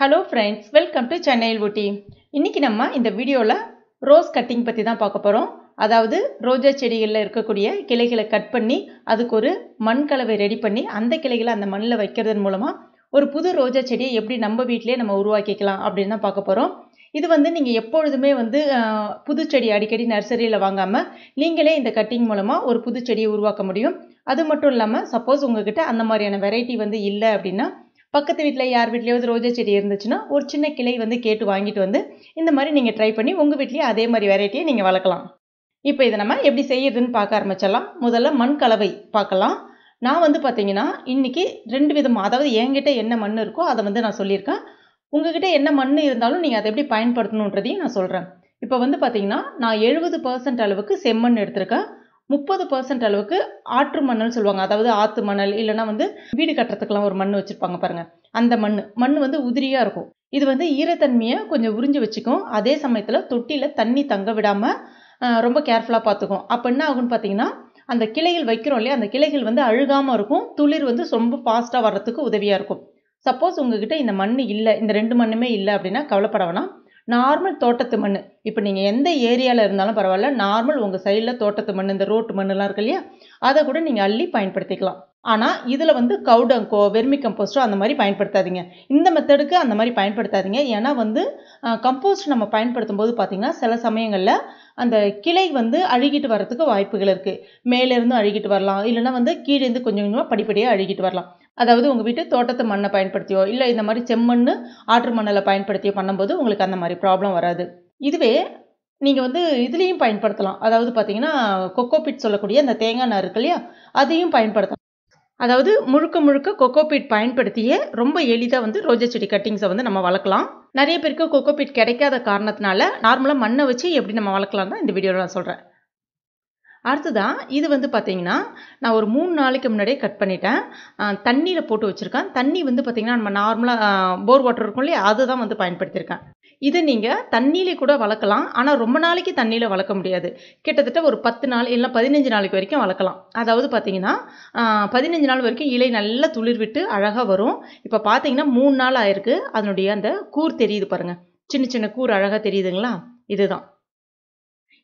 hello friends welcome to சென்னையில் ஊட்டி இன்றைக்கி நம்ம இந்த வீடியோவில் ரோஸ் கட்டிங் பற்றி தான் பார்க்க போகிறோம் அதாவது ரோஜா செடிகளில் இருக்கக்கூடிய கிளைகளை கட் பண்ணி அதுக்கு ஒரு மண் கலவை ரெடி பண்ணி அந்த கிளைகளை அந்த மண்ணில் வைக்கிறதன் மூலமாக ஒரு புது ரோஜா செடியை எப்படி நம்ம வீட்டிலே நம்ம உருவாக்கிக்கலாம் அப்படின்னு தான் பார்க்க போகிறோம் இது வந்து நீங்கள் எப்பொழுதுமே வந்து புது செடி அடிக்கடி நர்சரியில் வாங்காமல் நீங்களே இந்த கட்டிங் மூலமாக ஒரு புது செடியை உருவாக்க முடியும் அது மட்டும் இல்லாமல் சப்போஸ் உங்ககிட்ட அந்த மாதிரியான வெரைட்டி வந்து இல்லை அப்படின்னா பக்கத்து வீட்டில் யார் வீட்லேயாவது ரோஜா செடி இருந்துச்சுன்னா ஒரு சின்ன கிளை வந்து கேட்டு வாங்கிட்டு வந்து இந்த மாதிரி நீங்கள் ட்ரை பண்ணி உங்கள் வீட்லேயே அதே மாதிரி வெரைட்டியை நீங்கள் வளர்க்கலாம் இப்போ இதை நம்ம எப்படி செய்யறதுன்னு பார்க்க ஆரம்பிச்சிடலாம் முதல்ல மண் கலவை பார்க்கலாம் நான் வந்து பார்த்தீங்கன்னா இன்றைக்கி ரெண்டு விதமாக அதாவது என்கிட்ட என்ன மண் இருக்கோ அதை வந்து நான் சொல்லியிருக்கேன் உங்ககிட்ட என்ன மண் இருந்தாலும் நீங்கள் அதை எப்படி பயன்படுத்தணுன்றதையும் நான் சொல்கிறேன் இப்போ வந்து பார்த்தீங்கன்னா நான் எழுபது பர்சன்ட் அளவுக்கு செம்மண் எடுத்திருக்கேன் முப்பது பர்சன்ட் அளவுக்கு ஆற்று மணல் சொல்லுவாங்க அதாவது ஆற்று மணல் இல்லைன்னா வந்து வீடு கட்டுறதுக்கெல்லாம் ஒரு மண் வச்சுருப்பாங்க பாருங்கள் அந்த மண் மண் வந்து உதிரியாக இருக்கும் இது வந்து ஈரத்தன்மையை கொஞ்சம் உறிஞ்சு வச்சுக்கும் அதே சமயத்தில் தொட்டியில் தண்ணி தங்க விடாமல் ரொம்ப கேர்ஃபுல்லாக பார்த்துக்கும் அப்போ என்ன ஆகும்னு பார்த்தீங்கன்னா அந்த கிளைகள் வைக்கிறோம் இல்லையா அந்த கிளைகள் வந்து அழுகாமல் இருக்கும் துளிர் வந்து ரொம்ப ஃபாஸ்ட்டாக வர்றதுக்கு உதவியாக இருக்கும் சப்போஸ் உங்ககிட்ட இந்த மண் இல்லை இந்த ரெண்டு மண்ணுமே இல்லை அப்படின்னா கவலைப்பட வேணாம் நார்மல் தோட்டத்து மண் இப்போ நீங்கள் எந்த ஏரியாவில் இருந்தாலும் பரவாயில்ல நார்மல் உங்கள் சைடில் தோட்டத்து மண் இந்த ரோட்டு மண்ணெலாம் இருக்கு இல்லையா அதை கூட நீங்கள் அள்ளி பயன்படுத்திக்கலாம் ஆனால் இதில் வந்து கவுடங்கோ வெர்மி கம்போஸ்டோ அந்த மாதிரி பயன்படுத்தாதீங்க இந்த மெத்தடுக்கு அந்த மாதிரி பயன்படுத்தாதீங்க ஏன்னா வந்து கம்போஸ்ட் நம்ம பயன்படுத்தும் போது பார்த்திங்கன்னா சில சமயங்களில் அந்த கிளை வந்து அழுகிட்டு வரத்துக்கு வாய்ப்புகள் இருக்குது மேலேருந்து அழுகிட்டு வரலாம் இல்லைனா வந்து கீழேருந்து கொஞ்சம் கொஞ்சமாக படிப்படியாக அழுகிட்டு வரலாம் அதாவது உங்கள் வீட்டு தோட்டத்து மண்ணை பயன்படுத்தியோ இல்லை இந்த மாதிரி செம்மண் ஆற்று மண்ணில் பயன்படுத்தியோ பண்ணும்போது உங்களுக்கு அந்த மாதிரி ப்ராப்ளம் வராது இதுவே நீங்கள் வந்து இதுலேயும் பயன்படுத்தலாம் அதாவது பார்த்தீங்கன்னா கொக்கோபிட் சொல்லக்கூடிய அந்த தேங்காய் நார் இருக்கு இல்லையா அதையும் பயன்படுத்தலாம் அதாவது முழுக்க முழுக்க கொக்கோபீட் பயன்படுத்தியே ரொம்ப எளிதாக வந்து ரோஜா செடி கட்டிங்ஸை வந்து நம்ம வளர்க்கலாம் நிறைய பேருக்கு கொக்கோபீட் கிடைக்காத காரணத்தினால நார்மலாக மண்ணை வச்சு எப்படி நம்ம வளர்க்கலாம் தான் இந்த வீடியோவில் நான் சொல்கிறேன் அடுத்ததான் இது வந்து பார்த்திங்கன்னா நான் ஒரு மூணு நாளைக்கு முன்னாடியே கட் பண்ணிட்டேன் தண்ணியில் போட்டு வச்சுருக்கேன் தண்ணி வந்து பார்த்திங்கன்னா நம்ம நார்மலாக போர் வாட்டர் இருக்கும் இல்லையா அதுதான் வந்து பயன்படுத்தியிருக்கேன் இதை நீங்கள் தண்ணியிலே கூட வளர்க்கலாம் ஆனால் ரொம்ப நாளைக்கு தண்ணியில் வளர்க்க முடியாது கிட்டத்தட்ட ஒரு பத்து நாள் இல்லை பதினஞ்சு நாளைக்கு வரைக்கும் வளர்க்கலாம் அதாவது பார்த்தீங்கன்னா பதினஞ்சு நாள் வரைக்கும் இலை நல்லா துளிர் விட்டு அழகாக வரும் இப்போ பார்த்தீங்கன்னா மூணு நாள் ஆயிருக்கு அதனுடைய அந்த கூர் தெரியுது பாருங்கள் சின்ன சின்ன கூர் அழகாக தெரியுதுங்களா இதுதான்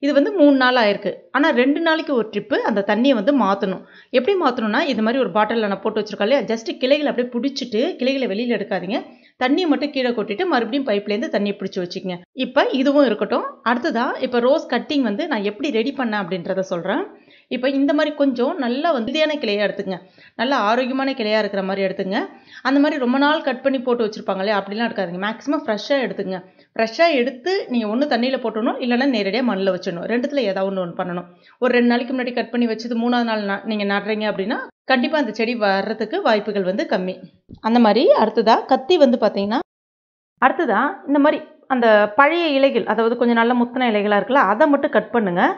இது வந்து மூணு நாள் ஆயிருக்கு ஆனால் ரெண்டு நாளைக்கு ஒரு ட்ரிப்பு அந்த தண்ணியை வந்து மாற்றணும் எப்படி மாற்றணும்னா இது மாதிரி ஒரு பாட்டிலில் நான் போட்டு வச்சுருக்கோம் இல்லையா ஜஸ்ட்டு கிளைகளை அப்படியே பிடிச்சிட்டு கிளைகளை வெளியில் எடுக்காதீங்க தண்ணியை மட்டும் கீழே கொட்டிட்டு மறுபடியும் பைப்லேருந்து தண்ணியை பிடிச்சி வச்சுக்கங்க இப்போ இதுவும் இருக்கட்டும் அடுத்ததாக இப்போ ரோஸ் கட்டிங் வந்து நான் எப்படி ரெடி பண்ணேன் அப்படின்றத சொல்கிறேன் இப்போ இந்த மாதிரி கொஞ்சம் நல்லா வந்தியான கிளையாக எடுத்துங்க நல்லா ஆரோக்கியமான கிளையாக இருக்கிற மாதிரி எடுத்துங்க அந்த மாதிரி ரொம்ப நாள் கட் பண்ணி போட்டு வச்சுருப்பாங்களே அப்படிலாம் எடுக்காதுங்க மேக்ஸிமம் ஃப்ரெஷ்ஷாக எடுத்துங்க ஃப்ரெஷ்ஷாக எடுத்து நீங்கள் ஒன்று தண்ணியில் போட்டணும் இல்லைனா நேரடியாக மண்ணில் வச்சிடணும் ரெண்டுத்தில் ஏதாவது ஒன்று ஒன்று பண்ணணும் ஒரு ரெண்டு நாளைக்கு முன்னாடி கட் பண்ணி வச்சது மூணாவது நாள் நீங்கள் நடுறீங்க அப்படின்னா கண்டிப்பாக அந்த செடி வர்றதுக்கு வாய்ப்புகள் வந்து கம்மி அந்த மாதிரி அடுத்ததாக கத்தி வந்து பார்த்தீங்கன்னா அடுத்ததாக இந்த மாதிரி அந்த பழைய இலைகள் அதாவது கொஞ்சம் நல்ல முத்தின இலைகளாக இருக்குல்ல அதை மட்டும் கட் பண்ணுங்கள்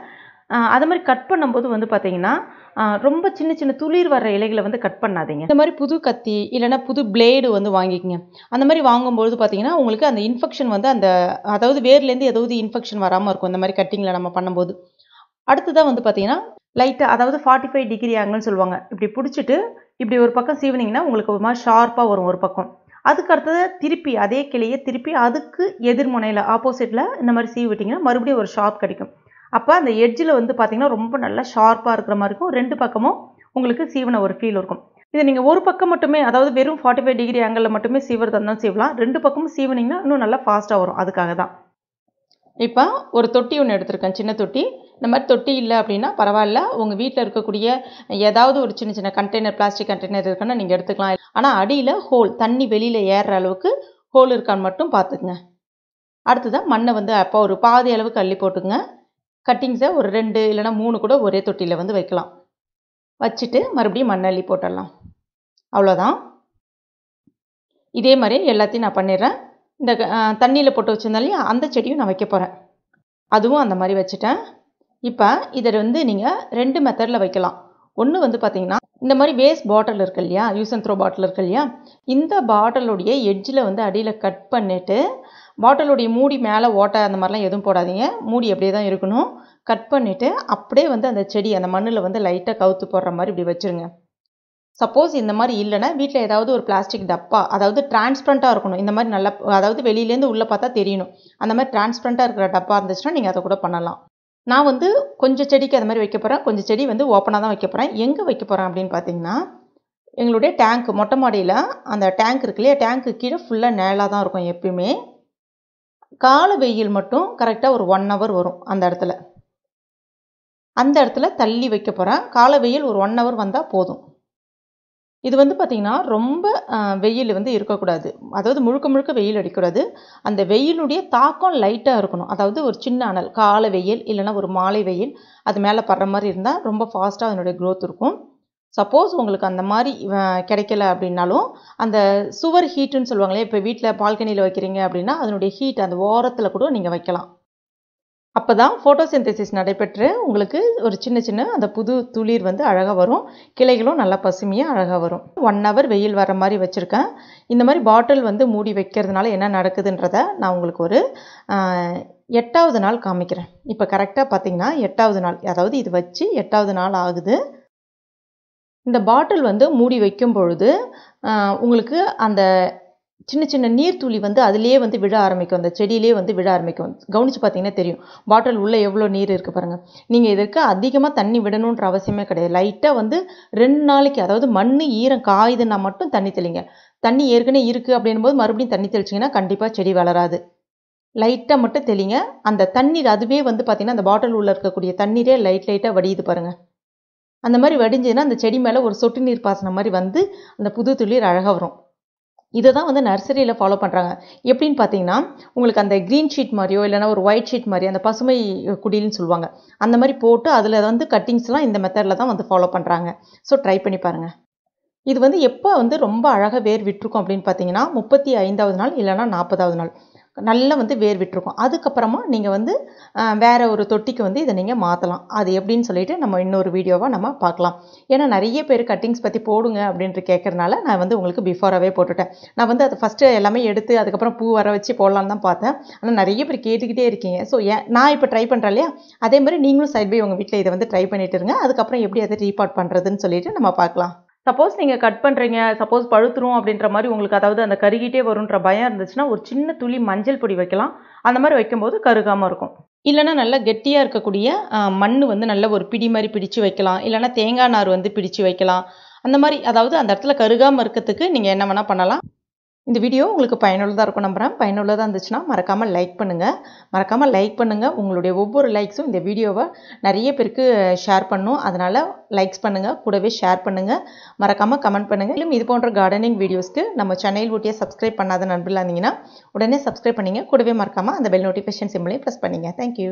அது மாதிரி கட் பண்ணும்போது வந்து பார்த்தீங்கன்னா ரொம்ப சின்ன சின்ன துளிர் வர்ற இலைகளை வந்து கட் பண்ணாதீங்க இந்த மாதிரி புது கத்தி இல்லைன்னா புது பிளேடு வந்து வாங்கிக்கங்க அந்த மாதிரி வாங்கும்போது பார்த்தீங்கன்னா உங்களுக்கு அந்த இன்ஃபெக்ஷன் வந்து அந்த அதாவது வேர்லேருந்து ஏதாவது இன்ஃபெக்ஷன் வராமல் இருக்கும் இந்த மாதிரி கட்டிங்கில் நம்ம பண்ணும்போது அடுத்ததாக வந்து பார்த்தீங்கன்னா லைட்டாக அதாவது ஃபார்ட்டி ஃபைவ் டிகிரி ஆங்கன்னு சொல்லுவாங்க இப்படி பிடிச்சிட்டு இப்படி ஒரு பக்கம் சீவினிங்கன்னா உங்களுக்கு ஒரு மாதிரி ஷார்ப்பாக வரும் ஒரு பக்கம் அதுக்கு அடுத்தது திருப்பி அதே கிளையை திருப்பி அதுக்கு எதிர்முனையில் ஆப்போசிட்டில் இந்த மாதிரி சீவி விட்டிங்கன்னா மறுபடியும் ஒரு ஷார்ப் கிடைக்கும் அப்போ அந்த எட்ஜில் வந்து பார்த்திங்கன்னா ரொம்ப நல்லா ஷார்ப்பாக இருக்கிற மாதிரி இருக்கும் ரெண்டு பக்கமும் உங்களுக்கு சீவன ஒரு ஃபீல் இருக்கும் இதை நீங்கள் ஒரு பக்கம் மட்டுமே அதாவது வெறும் ஃபார்ட்டி ஃபைவ் டிகிரி ஆங்கிளில் மட்டுமே சீவரதாக இருந்தாலும் சீவலாம் ரெண்டு பக்கமும் சீவனிங்கன்னா இன்னும் நல்லா ஃபாஸ்ட்டாக வரும் அதுக்காக தான் இப்போ ஒரு தொட்டி ஒன்று எடுத்திருக்கேன் சின்ன தொட்டி இந்த மாதிரி தொட்டி இல்லை அப்படின்னா பரவாயில்ல உங்கள் வீட்டில் இருக்கக்கூடிய ஏதாவது ஒரு சின்ன சின்ன கண்டெய்னர் பிளாஸ்டிக் கண்டெய்னர் இருக்குன்னா நீங்கள் எடுத்துக்கலாம் ஆனால் அடியில் ஹோல் தண்ணி வெளியில் ஏறுற அளவுக்கு ஹோல் இருக்கான்னு மட்டும் பார்த்துக்குங்க அடுத்ததாக மண்ணை வந்து அப்போ ஒரு பாதி அளவுக்கு அள்ளி போட்டுக்குங்க கட்டிங்ஸை ஒரு ரெண்டு இல்லைனா மூணு கூட ஒரே தொட்டியில் வந்து வைக்கலாம் வச்சுட்டு மறுபடியும் மண்ணள்ளி போட்டுடலாம் அவ்வளோதான் இதே மாதிரி எல்லாத்தையும் நான் பண்ணிடுறேன் இந்த தண்ணியில் போட்டு வச்சுருந்தாலையும் அந்த செடியும் நான் வைக்க போகிறேன் அதுவும் அந்த மாதிரி வச்சுட்டேன் இப்போ இதை வந்து நீங்கள் ரெண்டு மெத்தடில் வைக்கலாம் ஒன்று வந்து பார்த்திங்கன்னா இந்த மாதிரி வேஸ்ட் பாட்டில் இருக்கு இல்லையா யூஸ் அண்ட் த்ரோ பாட்டில் இருக்கு இல்லையா இந்த பாட்டிலுடைய எட்ஜில் வந்து அடியில் கட் பண்ணிவிட்டு பாட்டிலுடைய மூடி மேலே ஓட்டை அந்த மாதிரிலாம் எதுவும் போடாதீங்க மூடி அப்படியே தான் இருக்கணும் கட் பண்ணிவிட்டு அப்படியே வந்து அந்த செடி அந்த மண்ணில் வந்து லைட்டாக கவுத்து போடுற மாதிரி இப்படி வச்சுருங்க சப்போஸ் இந்த மாதிரி இல்லைன்னா வீட்டில் ஏதாவது ஒரு பிளாஸ்டிக் டப்பா அதாவது டிரான்ஸ்பரண்ட்டாக இருக்கணும் இந்த மாதிரி நல்லா அதாவது வெளியிலேருந்து உள்ளே பார்த்தா தெரியணும் அந்த மாதிரி டிரான்ஸ்பரண்ட்டாக இருக்கிற டப்பா இருந்துச்சுன்னா நீங்கள் அதை கூட பண்ணலாம் நான் வந்து கொஞ்சம் செடிக்கு அது மாதிரி வைக்க போகிறேன் கொஞ்சம் செடி வந்து ஓப்பனாக தான் வைக்க போகிறேன் எங்கே வைக்க போகிறேன் அப்படின்னு பார்த்தீங்கன்னா எங்களுடைய டேங்க் மொட்டை மாடியில் அந்த டேங்க் இருக்கு இல்லையா டேங்க்கு கீழே ஃபுல்லாக நேலாக தான் இருக்கும் எப்பயுமே கால வெயில் மட்டும் கரெக்டாக ஒரு ஒன் ஹவர் வரும் அந்த இடத்துல அந்த இடத்துல தள்ளி வைக்க போகிறேன் கால வெயில் ஒரு ஒன் ஹவர் வந்தால் போதும் இது வந்து பார்த்திங்கன்னா ரொம்ப வெயில் வந்து இருக்கக்கூடாது அதாவது முழுக்க முழுக்க வெயில் அடிக்கூடாது அந்த வெயிலுடைய தாக்கம் லைட்டாக இருக்கணும் அதாவது ஒரு சின்ன அனல் காலை வெயில் இல்லைன்னா ஒரு மாலை வெயில் அது மேலே படுற மாதிரி இருந்தால் ரொம்ப ஃபாஸ்ட்டாக அதனுடைய க்ரோத் இருக்கும் சப்போஸ் உங்களுக்கு அந்த மாதிரி கிடைக்கல அப்படின்னாலும் அந்த சுவர் ஹீட்டுன்னு சொல்லுவாங்களே இப்போ வீட்டில் பால்கனியில் வைக்கிறீங்க அப்படின்னா அதனுடைய ஹீட் அந்த ஓரத்தில் கூட நீங்கள் வைக்கலாம் அப்போ தான் ஃபோட்டோசிந்தசிஸ் நடைபெற்று உங்களுக்கு ஒரு சின்ன சின்ன அந்த புது துளிர் வந்து அழகாக வரும் கிளைகளும் நல்லா பசுமையாக அழகாக வரும் ஒன் ஹவர் வெயில் வர மாதிரி வச்சுருக்கேன் இந்த மாதிரி பாட்டில் வந்து மூடி வைக்கிறதுனால என்ன நடக்குதுன்றத நான் உங்களுக்கு ஒரு எட்டாவது நாள் காமிக்கிறேன் இப்போ கரெக்டாக பார்த்தீங்கன்னா எட்டாவது நாள் அதாவது இது வச்சு எட்டாவது நாள் ஆகுது இந்த பாட்டில் வந்து மூடி வைக்கும் பொழுது உங்களுக்கு அந்த சின்ன சின்ன நீர்த்துளி வந்து அதுலேயே வந்து விழ ஆரம்பிக்கும் அந்த செடியிலே வந்து விழ ஆரம்பிக்கும் கவனித்து பார்த்தீங்கன்னா தெரியும் பாட்டில் உள்ளே எவ்வளோ நீர் இருக்குது பாருங்கள் நீங்கள் இதற்கு அதிகமாக தண்ணி விடணுன்ற அவசியமே கிடையாது லைட்டாக வந்து ரெண்டு நாளைக்கு அதாவது மண் ஈரம் காயுதுன்னா மட்டும் தண்ணி தெளிங்க தண்ணி ஏற்கனவே இருக்குது அப்படின்னும் போது மறுபடியும் தண்ணி தெளிச்சிங்கன்னா கண்டிப்பாக செடி வளராது லைட்டாக மட்டும் தெளிங்க அந்த தண்ணீர் அதுவே வந்து பார்த்திங்கன்னா அந்த பாட்டில் உள்ளே இருக்கக்கூடிய தண்ணீரே லைட் லைட்டாக வடியுது பாருங்கள் அந்த மாதிரி வடிஞ்சதுன்னா அந்த செடி மேலே ஒரு சொட்டு நீர் பாசனம் மாதிரி வந்து அந்த புது துளிர் அழகாக வரும் இதை தான் வந்து நர்சரியில் ஃபாலோ பண்ணுறாங்க எப்படின்னு பார்த்தீங்கன்னா உங்களுக்கு அந்த க்ரீன் ஷீட் மாதிரியோ இல்லைனா ஒரு ஒயிட் ஷீட் மாதிரி அந்த பசுமை குடில்னு சொல்லுவாங்க அந்த மாதிரி போட்டு அதில் வந்து கட்டிங்ஸ்லாம் இந்த மெத்தடில் தான் வந்து ஃபாலோ பண்ணுறாங்க ஸோ ட்ரை பண்ணி பாருங்கள் இது வந்து எப்போ வந்து ரொம்ப அழகாக வேர் விட்டுருக்கும் அப்படின்னு பார்த்தீங்கன்னா முப்பத்தி ஐந்தாவது நாள் இல்லைனா நாற்பதாவது நாள் நல்லா வந்து வேர் விட்டுருக்கும் அதுக்கப்புறமா நீங்கள் வந்து வேறு ஒரு தொட்டிக்கு வந்து இதை நீங்கள் மாற்றலாம் அது எப்படின்னு சொல்லிவிட்டு நம்ம இன்னொரு வீடியோவாக நம்ம பார்க்கலாம் ஏன்னா நிறைய பேர் கட்டிங்ஸ் பற்றி போடுங்க அப்படின்ட்டு கேட்குறனால நான் வந்து உங்களுக்கு பிஃபோராகவே போட்டுட்டேன் நான் வந்து அதை ஃபஸ்ட்டு எல்லாமே எடுத்து அதுக்கப்புறம் பூ வர வச்சு போடலான்னு தான் பார்த்தேன் ஆனால் நிறைய பேர் கேட்டுக்கிட்டே இருக்கீங்க ஸோ ஏன் நான் இப்போ ட்ரை பண்ணுறேன் இல்லையா அதே மாதிரி நீங்களும் சைட் போய் உங்கள் வீட்டில் இதை வந்து ட்ரை பண்ணிட்டுருங்க இருங்க அதுக்கப்புறம் எப்படி அதை ரீபார்ட் பண்ணுறதுன்னு சொல்லிட்டு நம்ம பார்க்கலாம் சப்போஸ் நீங்கள் கட் பண்ணுறீங்க சப்போஸ் பழுத்துரும் அப்படின்ற மாதிரி உங்களுக்கு அதாவது அந்த கருகிட்டே வரும்ன்ற பயம் இருந்துச்சுன்னா ஒரு சின்ன துளி மஞ்சள் பொடி வைக்கலாம் அந்த மாதிரி வைக்கும்போது கருகாமல் இருக்கும் இல்லைனா நல்லா கெட்டியாக இருக்கக்கூடிய மண் வந்து நல்ல ஒரு பிடி மாதிரி பிடிச்சு வைக்கலாம் இல்லைனா தேங்காய் நார் வந்து பிடிச்சு வைக்கலாம் அந்த மாதிரி அதாவது அந்த இடத்துல கருகாமல் இருக்கிறதுக்கு நீங்கள் என்ன வேணால் பண்ணலாம் இந்த வீடியோ உங்களுக்கு பயனுள்ளதாக இருக்கும் நம்புகிறேன் பயனுள்ளதாக இருந்துச்சுன்னா மறக்காமல் லைக் பண்ணுங்கள் மறக்காமல் லைக் பண்ணுங்கள் உங்களுடைய ஒவ்வொரு லைக்ஸும் இந்த வீடியோவை நிறைய பேருக்கு ஷேர் பண்ணும் அதனால் லைக்ஸ் பண்ணுங்கள் கூடவே ஷேர் பண்ணுங்கள் மறக்காமல் கமெண்ட் பண்ணுங்கள் இல்லை இது போன்ற கார்டனிங் வீடியோஸ்க்கு நம்ம சேனல் ஊட்டியை சப்ஸ்கிரைப் பண்ணாத நண்பர்களாக இருந்தீங்கன்னா உடனே சப்ஸ்கிரைப் பண்ணிங்க கூடவே மறக்காமல் அந்த பெல் நோட்டிஃபிகேஷன் சிம்பிளையும் ப்ரெஸ் பண்ணிங்க தேங்க்யூ